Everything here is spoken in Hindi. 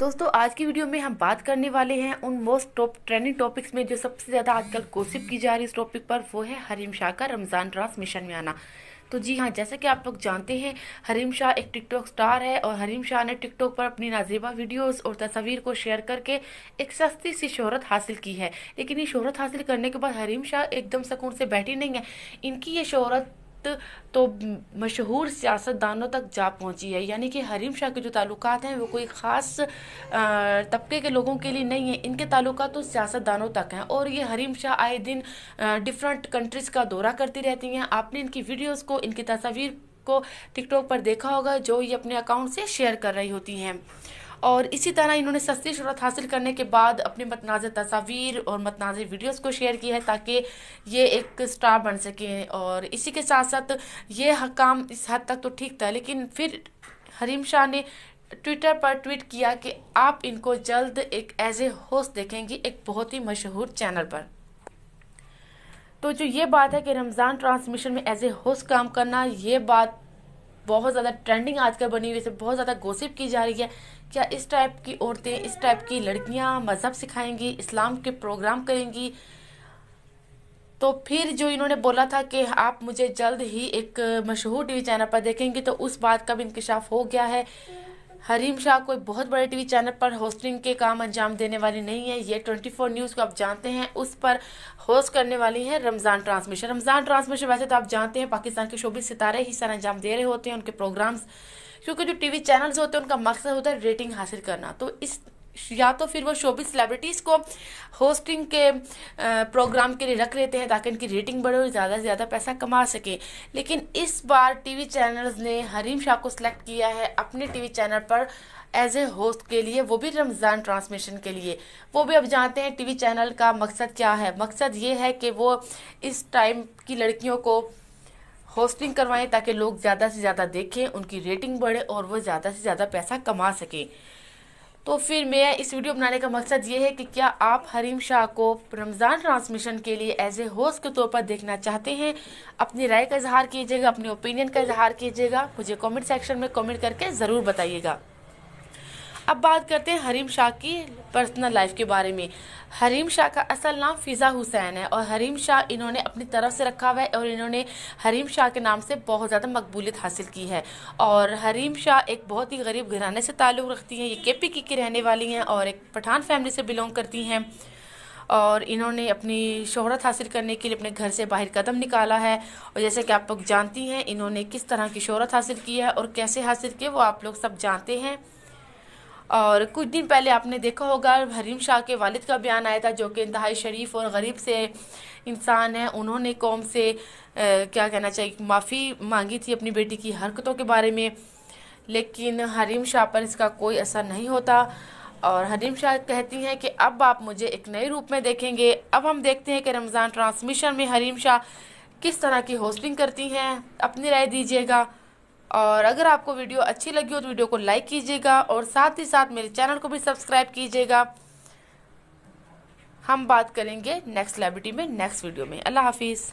दोस्तों आज की वीडियो में हम बात करने वाले हैं उन मोस्ट टॉप ट्रेंडिंग टॉपिक्स में जो सबसे ज़्यादा आजकल कोशिश की जा रही इस टॉपिक पर वो है हरीम शाह का रमज़ान ट्रांसमिशन में आना तो जी हाँ जैसा कि आप लोग जानते हैं हरीम शाह एक टिकटॉक स्टार है और हरीम शाह ने टिकटॉक पर अपनी नाजेबा वीडियोज और तस्वीर को शेयर करके एक सस्ती सी शोहरत हासिल की है लेकिन ये शोहरत हासिल करने के बाद हरीम शाह एकदम सकून से बैठी नहीं है इनकी ये शोहरत तो मशहूर सियासतदानों तक जा पहुंची है यानी कि हरीम शाह के जो ताल्लुकात हैं वो कोई ख़ास तबके के लोगों के लिए नहीं है इनके ताल्लुकात तो सियासतदानों तक हैं और ये हरीम शाह आए दिन डिफरेंट कंट्रीज़ का दौरा करती रहती हैं आपने इनकी वीडियोज़ को इनकी तस्वीर को टिकटॉक पर देखा होगा जो ये अपने अकाउंट से शेयर कर रही होती हैं और इसी तरह इन्होंने सस्ती शहरत हासिल करने के बाद अपनी मतनाज़ तस्वीर और मतनाज़ वीडियोस को शेयर की है ताकि ये एक स्टार बन सकें और इसी के साथ साथ ये काम इस हद तक तो ठीक था लेकिन फिर हरीम शाह ने ट्विटर पर ट्वीट किया कि आप इनको जल्द एक एज ए होस्ट देखेंगी एक बहुत ही मशहूर चैनल पर तो जो ये बात है कि रमज़ान ट्रांसमिशन में एज ए होस्ट काम करना ये बात बहुत ज़्यादा ट्रेंडिंग आजकल बनी हुई है बहुत ज़्यादा गोसिप की जा रही है क्या इस टाइप की औरतें इस टाइप की लड़कियां मज़हब सिखाएंगी इस्लाम के प्रोग्राम करेंगी तो फिर जो इन्होंने बोला था कि आप मुझे जल्द ही एक मशहूर टीवी चैनल पर देखेंगे तो उस बात का भी इंकशाफ हो गया है हरीम शाह कोई बहुत बड़े टीवी चैनल पर होस्टिंग के काम अंजाम देने वाली नहीं है ये 24 न्यूज़ को आप जानते हैं उस पर होस्ट करने वाली है रमज़ान ट्रांसमिशन रमज़ान ट्रांसमिशन वैसे तो आप जानते हैं पाकिस्तान के शोबी सितारे ही सर अंजाम दे रहे होते हैं उनके प्रोग्राम्स क्योंकि जो टीवी चैनल्स होते हैं उनका मकसद होता है रेटिंग हासिल करना तो इस या तो फिर वो शोबी सेलिब्रिटीज़ को होस्टिंग के प्रोग्राम के लिए रख लेते हैं ताकि इनकी रेटिंग बढ़े और ज़्यादा से ज़्यादा पैसा कमा सके लेकिन इस बार टीवी चैनल्स ने हरीम शाह को सिलेक्ट किया है अपने टीवी चैनल पर एज ए होस्ट के लिए वो भी रमज़ान ट्रांसमिशन के लिए वो भी अब जानते हैं टीवी चैनल का मकसद क्या है मकसद ये है कि वो इस टाइम की लड़कियों को होस्टिंग करवाएं ताकि लोग ज़्यादा से ज़्यादा देखें उनकी रेटिंग बढ़े और वो ज़्यादा से ज़्यादा पैसा कमा सकें तो फिर मेरा इस वीडियो बनाने का मकसद ये है कि क्या आप हरीम शाह को रमज़ान ट्रांसमिशन के लिए एज ए होस्ट के तौर पर देखना चाहते हैं अपनी राय का इजहार कीजिएगा अपने ओपिनियन का इजहार कीजिएगा मुझे कमेंट सेक्शन में कमेंट करके ज़रूर बताइएगा अब बात करते हैं हरीम शाह की पर्सनल लाइफ के बारे में हरीम शाह का असल नाम फ़िज़ा हुसैन है और हरीम शाह इन्होंने अपनी तरफ से रखा हुआ है और इन्होंने हरीम शाह के नाम से बहुत ज़्यादा मकबूलियत हासिल की है और हरीम शाह एक बहुत ही गरीब घराने से ताल्लुक़ रखती हैं ये के पी की, की रहने वाली हैं और एक पठान फैमिली से बिलोंग करती हैं और इन्होंने अपनी शोहरत हासिल करने के लिए अपने घर से बाहर कदम निकाला है और जैसे कि आप लोग जानती हैं इन्होंने किस तरह की शोहरत हासिल की है और कैसे हासिल की वो आप लोग सब जानते हैं और कुछ दिन पहले आपने देखा होगा हरीम शाह के वालिद का बयान आया था जो कि इंतहाई शरीफ और गरीब से इंसान है उन्होंने कौम से आ, क्या कहना चाहिए माफ़ी मांगी थी अपनी बेटी की हरकतों के बारे में लेकिन हरीम शाह पर इसका कोई असर नहीं होता और हरीम शाह कहती हैं कि अब आप मुझे एक नए रूप में देखेंगे अब हम देखते हैं कि रमज़ान ट्रांसमिशन में हरीम शाह किस तरह की होस्टिंग करती हैं अपनी राय दीजिएगा और अगर आपको वीडियो अच्छी लगी हो तो वीडियो को लाइक कीजिएगा और साथ ही साथ मेरे चैनल को भी सब्सक्राइब कीजिएगा हम बात करेंगे नेक्स्ट लाइब्रेटी में नेक्स्ट वीडियो में अल्लाह हाफिज़